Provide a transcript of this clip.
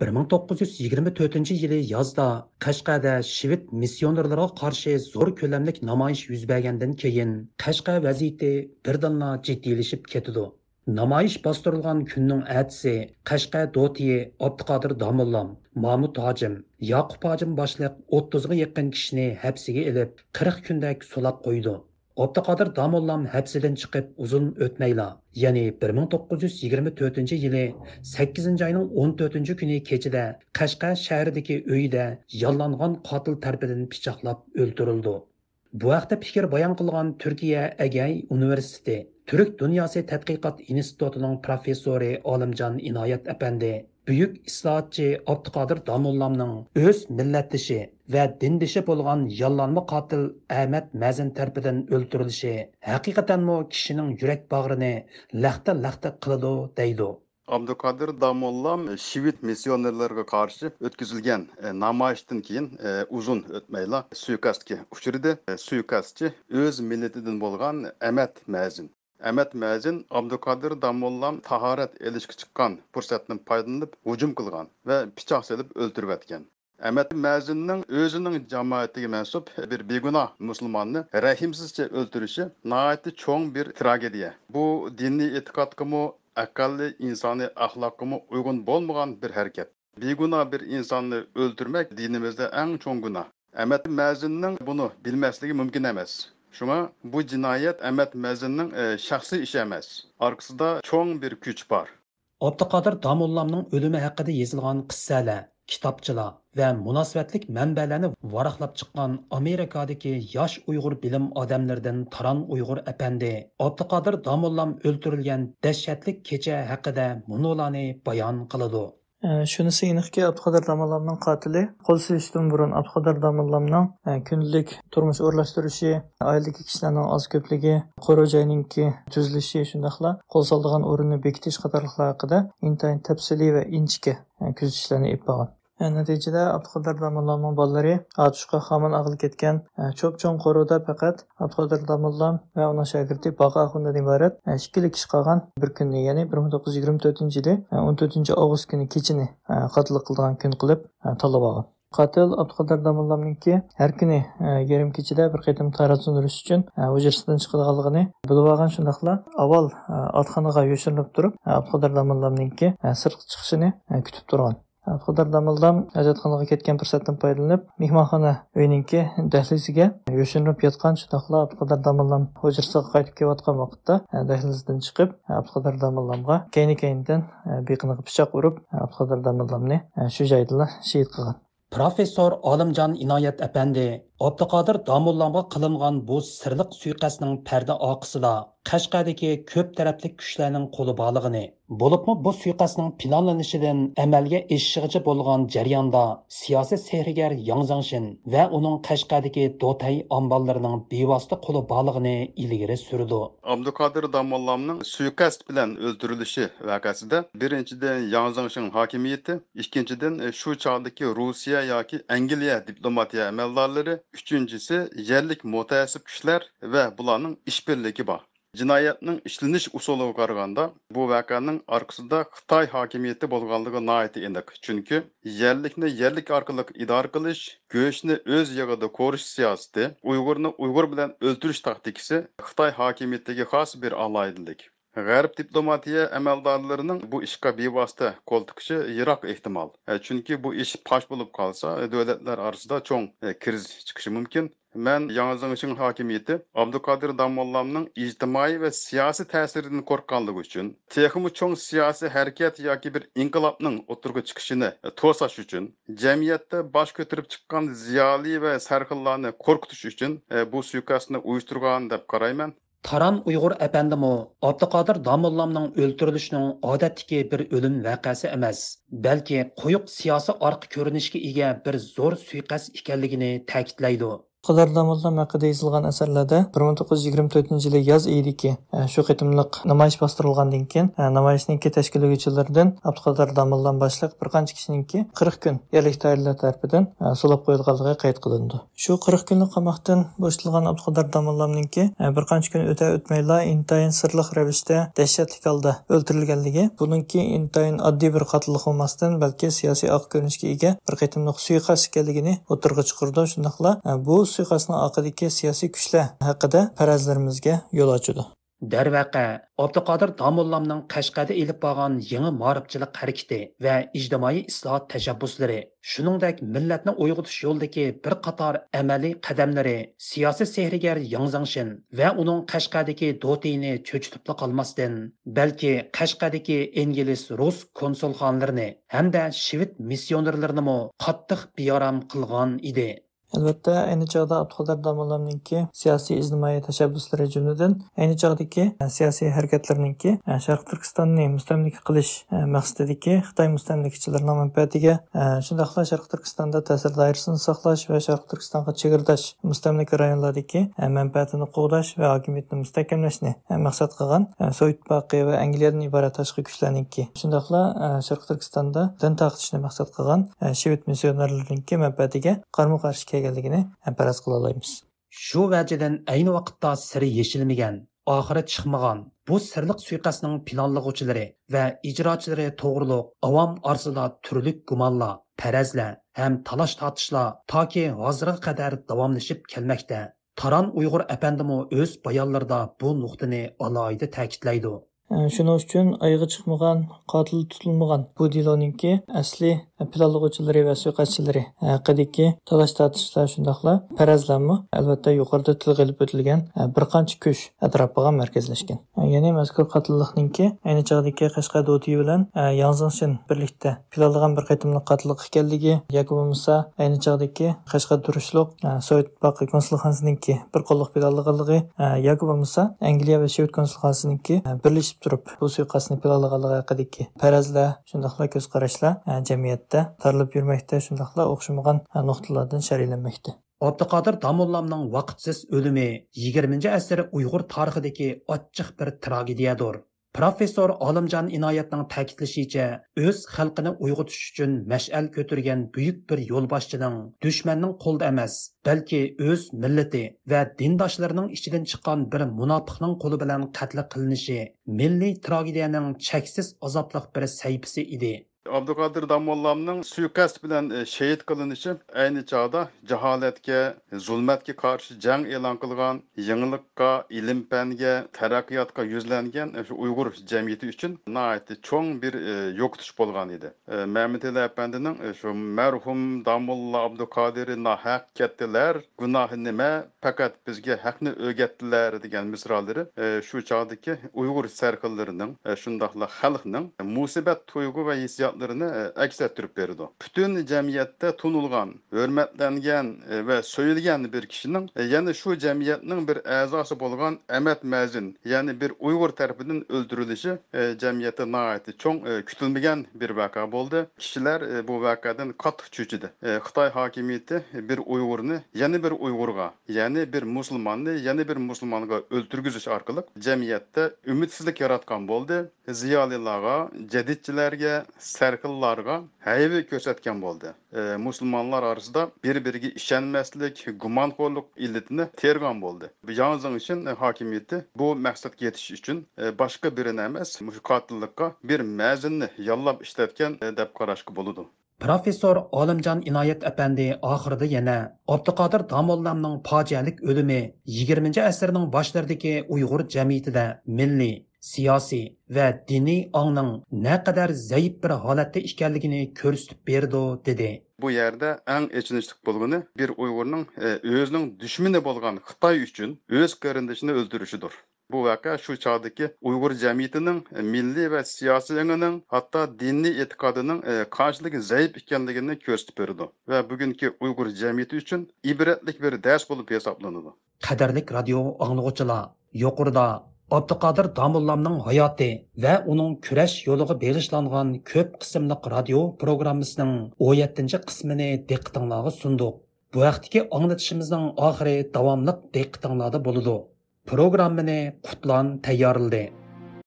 1924 yili yozda qashqada shved missionerlarga qarshi zo'r ko'lamlik namoyish yuz bergandan keyin qashqa vaziyati birdanla jiddiylashib ketadi namoyish bostirilgan kunning atisi qashqa dotiye abduqodir domillam mamud hojim yoqub hojim boshliq o'ttizga yaqin kishini hapsiga ilib qirq kundak sulab qo'ydi Abduqodir Damollam həbsidən çıxıb uzun ötməylə, yəni 1924-cü ili 8-ci ayının 14-cü günü keçidə Qashqa şəhərindəki uyida yollanğan qatil tərəfindən bıçaqlab öldürüldü. Bu haqda fikir bayan qılğan Türkiyə Əgəy Universiteti Türk Dünyası Tədqiqat İnstitutunun professori Olimcan İnayət əpəndi büyük islohotchi Abduqodir Damullamning o'z millatdishi va dindishi bo'lgan yollanma qotil Ahmad Mazin tarafidan o'ldirilishi haqiqatanmi kishining yurak bag'rini laxta-laxta qiladi deydi. abduqodir damollam shivit missionerlarga qarshi o'tkazilgan e, e namoyishdan keyin e, uzun o'tmayla suiqasdga uchradi e, suiqasdchi o'z millatidan bo'lgan amat mazin Әмәт Мәзин Абдукадир Дамоллам тахарат элишке шыққан фурсатны пайдаланып һуҗум кылган ва пичак салып өлтүрүп аткан. Әмәт Мәзиннең өзінің җәмәгатьтәге мәсүб бер бегуна мусламанны рәхимсезчә өлтүрүше наһайты чоң бір трагедия. Бұ динни этикадкымы, акыллы инсаны ахлакымы уйгын болмаған бер хәрәкәт. Бегуна бер инсанны өлтүрмәк динебездә иң чоң Әмәт Мәзіннің бұны билмәслеге мүмкін эмас. Şuna bu cinayet Emet Mezin'in e, şahsi iş emez. Arkasında çoğun bir güç var. Abdüqadir Damullam'ın ölümü hakkında yazılgan kıssalar, ва ve münasebetlik mənbələrini varaqlab çıqqan Amerikadaki yaş билим bilim adamlardan Taran Uyğur əpəndi Abdüqadir Damullam öldürülgən dəhşətli keçə haqqında munolani bayan qılıdı. Э, shunisi aniqki abduqadir domillamning qotili qo'l silishdan burun abduqadir domillamning e, kunlik turmush o'rlashtirishi oiladagi kishilarning oz ko'pligi qo'ra joyninki tuzilishi shundoqla qo'l soldigan o'rinni bekitish qatorliqlar haqida intayin tafsiliy va inchiki e, kuzatishlarni ib E, natijada abduqaddir domallomning bolalari otishqa xamon og'il ketgan e, cho'p cho'ng qo'ruvda faqat abduqaddir domallom va uning shogirdi boqa axundan iborat e, ikki kishi qolgan bir kunni ya'ni bir ming to'qqiz yuz yigirma to'rtinchi yili o'n to'rtinchi avgust kuni kechini qotil qilgan kun qilib tanlab olgan qotil abduqaddir domullamniki har kuni yarim kechada bir qitim tarat undirish uchun hujrasidan chiqadiganligini bilib olgan shundoqla avval otxonaga yo'shirinib turib abduqaddir domullamniki sirtqa chiqishini kutib turgan дамылдам damildam hojatxonaga ketgan fursatdan foydalanib mehmonxona uyninki dahliziga yoshirinib yotgan shundoqla abduqadar damildam hujrasiga qaytib kelayotgan vaqtda e, dahlizdan chiqib e, abduqadar damildamga kayni kaynidan e, biqiniga pichoq urib abduqadar damildamni shu joydala shehid qilgan Профессор olimjon inoyat apandi Abduqodir Damullonga qilingan bu sirliq suiqasdning parda oqisida Qashqadagi ko'p tarafli kuchlarning qo'li borligini, bo'libmi bu suiqasdning planlanishidan amalga eshishigacha bo'lgan jarayonda siyosiy sehrgar Yang Zangshin va uning Qashqadagi Dotay ombollarining bevosita qo'li borligini ilgari surdi. Abduqodir Damullonning suiqasd bilan o'ldirilishi vaqasida birinchidan Yang Zangshin hokimiyati, ikkinchidan shu chog'dagi Rossiya yoki Angliya diplomatiya amaldorlari Üçüncüsü yerlik müteessip kişiler ve bulanın işbirliği var. Cinayetinin işleniş usulü qaraganda bu vaqeaning arkasında Xitoy hokimiyati bo'lganligi noiti aniq. Chunki yerlikni yerlik orqali idora qilish, go'shtni o'z yig'ida ko'rish siyosati, Uyg'urni Uyg'ur bilen öldürüş taktikasi Xitoy hakimiyetteki xos bir alaydilik. G'arb diplomatiya amaldorlarining bu ishga bevosita qo'l tiqishi yiroq ehtimol chunki bu ish fosh bo'lib qolsa davlatlar orasida cho'ng kriz chiqishi mumkin Мен Яңазыңшың хакимияте Абдукадир Дамолламның иҗтимаи ва сиясәт тәсирен коркканлыгы өчен, техимы чоң сиясәт хәрәкәт яки бер инкилабның отыргы чыгышын тосаш өчен, җәмгыятьтә баш көтереп чыккан зыялы ва сәрхилларны коркытыш өчен бу суйкасны уйштырган дип карайман. Taram Uyghur Efendimo Abdulkadir Damollamning o'ltirilishining odatdagi bir o'lim voqiasi emas, balki quyuq siyosiy orqa ko'rinishga ega bir zo'r suiqasd ekanligini ta'kidlaydi. Qadrdamullam haqida yozilgan asarlarda 1924 yili yoz oyidagi e, shu qitimliq namoyish bostirilgandan keyin e, namoyishninki tashkillovchilardan abduqadir damullam boshliq bir qancha kishiningki 40 kun yerlik tayinlar tarafidan e, sulab qo'yilganligi qayd qilindi shu 40 kunlik qamoqdan bo'shatilgan abduqadir damullamninki bir qancha kun o'ta o'tmayla intayin sirliq ravishda dahshatli holda o'ldirilganligi buningki intayin oddiy bir qotillik bo'lmasdan balki siyosiy oq ko'rinishga ega bir qitimliq suiqasd ekanligini o'tirg'ich qurdi shundoqla bu suiqasdni oqidagi siyosiy kuchlar haqida farazlarimizga yo'l ochdi darvaqa abduqodir domullomning qashqada ilib borgan yangi moribchilik harakati va ijtimoiy islohot tashabbuslari shuningdek millatni uyg'otish yo'lidagi bir qator amaliy qadamlari siyosiy sehrigar yangzangshin va uning qashqadagi dotini cho'chitibla qolmasdan balki qashqadagi ingliz rus konsulxonlarini hamda shved missionerlarinimi qattiq biyoram qilgan edi Albatta, ayni chog'da Abduqadar Domlomninki siyosiy ijtimoiy tashabbuslari jumladan ayni chog'dagi e, siyosiy harakatlarninki e, Sharq Turkistonni mustamlika qilish e, maqsadidagi Xitoy mustamlikachilarning manfaatiga shundoqla Sharq Turkistonda ta'sir doirasini saqlash va Sharq Turkistonga chegirdash mustamlika rayonlaridagi manfaatini qo'g'dash va hokimiyatni mustahkamlashni maqsad qilgan Sovet ittifoqi va Angliyadan iborat tashqi kuchlarninki shundoqla Sharq Turkistonda din taqitishni maqsad qilgan Shved missionerlarninki manfaatiga qarama-qarshi ekanligini paraz qila olamiz shu vajidan ayni vaqtda siri yechilmagan oxiri chiqmagan bu sirliq suiqasdning planlag'uvchilari va ijrochilari to'g'riliq avom orzida turli gumonlar parazlar ham talash tortishlar toki hozirga qadar davomlashib kelmoqda taron uyg'ur apandimu o'z bayonlarida bu nuqtani aloyida ta'kidlaydi shuning uchun ayga chiqmagan qotil tutilmagan bu deloningki asli planlovchilari va suiqasdchilari e, haqidagi talash tortishlar shundoqla farazlarmi albatta yuqorida tilg'ilib o'tilgan e, bir qancha kuch atrofiga markazlashgan e, ya'ni mazkur qatillikningki ayni chog'dagi qashqar doti bilan yanzinshin birlikda pilalgan bir qatimli qatillik ekanligi yoki bo'lmasa ayni chog'dagi qashqar turishliq sovet ittifoqi konsulxonasiniki bir qo'lliq pilallig'i yoki bo'lmasa angliya va shvet konsulxonasiniki birlashib turib bu suiqasdni pilalganligi haqidagi farazlar shundoqla ko'z qarashlar jamiyat jihatda taralib yurmoqda shundoqla o'xshamagan e, nuqtalardan sharilanmoqda abduqodir damullamning vaqtsiz o'limi yigirmanchi asr uyg'ur tarixidagi ochiq bir tragediyadir professor olimjon inoyatning ta'kidlashicha o'z xalqini uyg'otish uchun mash'al ko'targan buyuk bir yo'lboshchining dushmanning qo'lida emas balki o'z millati va dindoshlarining ichidan chiqqan bir munofiqning qo'li bilan qatl qilinishi milliy tragediyaning cheksiz azobliq bir sayfisi edi abduqodir domollamning suiqasd bilan e, shahid qilinishi ayni chog'da jaholatga zulmatga qarshi jang e'lon qilgan yangilikqa ilm fanga taraqqiyotga yuzlangan e, shu uyg'ur jamiyati uchun nihoyatda cho'ng bir e, yo'qotish bo'lgan edi mamitilla apandining shu marhum damulla abduqodir nahaq ketdilar gunohi nima faqat bizga haqni o'rgatdilar degan misrolari shu chog'dagi uyg'ur sarqillarining shundoqla xalqning musibat tuyg'u va hissiyot hissiyotlarini e, aks ettirib berdi butun jamiyatda tunilgan hurmatlangan e, va so'yilgan bir kishining e, ya'ni shu jamiyatning bir a'zosi bo'lgan amat mazin ya'ni bir uyg'ur tarafidan o'ldirilishi jamiyatda nihoyatda cho'ng kutilmagan bir vaqa bo'ldi kishilar bu vaqadan qattiq cho'chidi xitoy hokimiyati bir uyg'urni yana bir uyg'urga ya'ni bir musulmonni yana bir musulmonga o'ltirgizish orqali jamiyatda umidsizlik yaratgan bo'ldi ziyolilarga jadidchilarga sarkillarga hayvi ko'rsatgan bo'ldi e, musulmonlar orasida bir biriga ishonmaslik gumonxo'rlik illatini tergan bo'ldi için uchun hokimiyati bu maqsadga yetish uchun e, boshqa birini emas qotillikqa bir mazinni yollab ishlatgan e, deb qarashga bo'ladi professor olimjon inoyat ahırdı oxirida yana abduqodir domollamning fojialik o'limi yigirmanchi asrning boshlaridagi uyg'ur jamiyatida milliy siyosiy va diniy ongning naqadar zaif bir holatda ekanligini ko'rsatib berdi dedi bu yerda eng echinishlik bo'lgani bir uyg'urning e, o'zining dushmani bo'lgan xitoy uchun o'z qarindishini o'ldirishidir bu voqea shu chog'dagi uyg'ur jamiyatining e, milliy va siyosiy ongining hatto diniy e'tiqodining e, qanchalik zaif ekanligini ko'rsatib berdi va bugungi uyg'ur jamiyati uchun ibratlik bir dars bo'lib hisoblanadi qadrlik radio anglg'uchilar yuqorida abduqodir domullamning hayoti va uning kurash yo'liga bag'ishlangan ko'p qismli radio programmasining 17 yettinchi qismini diqqatinglarga sundiq bu vaqtdagi anglatishimizning oxiri davomli diqqatinglarda bo'ladi programmani qutlan tayyorildi